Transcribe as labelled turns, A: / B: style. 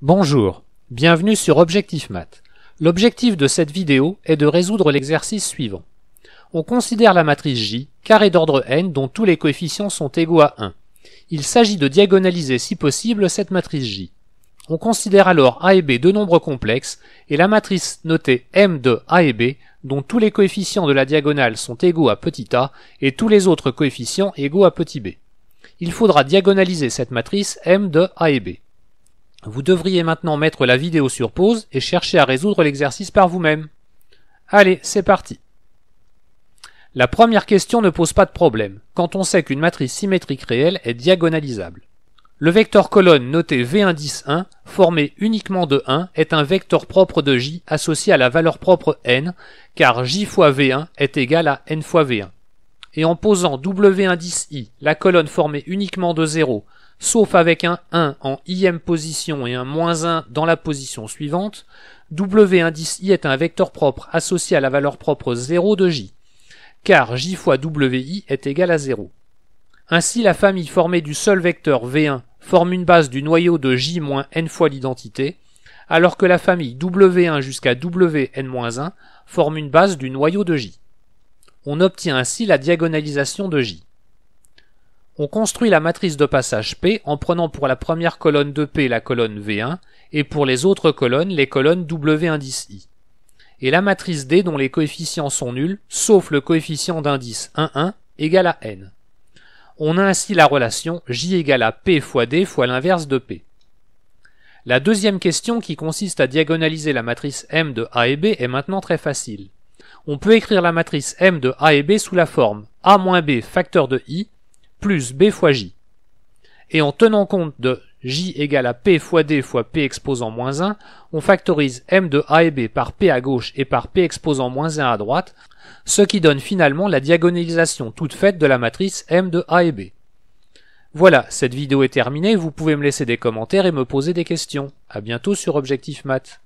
A: Bonjour, bienvenue sur Objectif Math. L'objectif de cette vidéo est de résoudre l'exercice suivant. On considère la matrice J, carré d'ordre n dont tous les coefficients sont égaux à 1. Il s'agit de diagonaliser si possible cette matrice J. On considère alors A et B deux nombres complexes et la matrice notée M de A et B dont tous les coefficients de la diagonale sont égaux à petit a et tous les autres coefficients égaux à petit b. Il faudra diagonaliser cette matrice M de A et B. Vous devriez maintenant mettre la vidéo sur pause et chercher à résoudre l'exercice par vous-même. Allez, c'est parti. La première question ne pose pas de problème, quand on sait qu'une matrice symétrique réelle est diagonalisable. Le vecteur colonne noté V indice 1, formé uniquement de 1, est un vecteur propre de J associé à la valeur propre n, car J fois V1 est égal à n fois V1 et en posant W indice I, la colonne formée uniquement de 0, sauf avec un 1 en IM position et un moins 1 dans la position suivante, W indice I est un vecteur propre associé à la valeur propre 0 de J, car J fois WI est égal à 0. Ainsi, la famille formée du seul vecteur V1 forme une base du noyau de J moins n fois l'identité, alors que la famille W1 jusqu'à Wn-1 forme une base du noyau de J. On obtient ainsi la diagonalisation de J. On construit la matrice de passage P en prenant pour la première colonne de P la colonne V1 et pour les autres colonnes les colonnes W indice I. Et la matrice D dont les coefficients sont nuls, sauf le coefficient d'indice 1, 1, égale à N. On a ainsi la relation J égale à P fois D fois l'inverse de P. La deuxième question qui consiste à diagonaliser la matrice M de A et B est maintenant très facile on peut écrire la matrice M de A et B sous la forme A moins B facteur de I plus B fois J. Et en tenant compte de J égale à P fois D fois P exposant moins 1, on factorise M de A et B par P à gauche et par P exposant moins 1 à droite, ce qui donne finalement la diagonalisation toute faite de la matrice M de A et B. Voilà, cette vidéo est terminée, vous pouvez me laisser des commentaires et me poser des questions. À bientôt sur Objectif Math.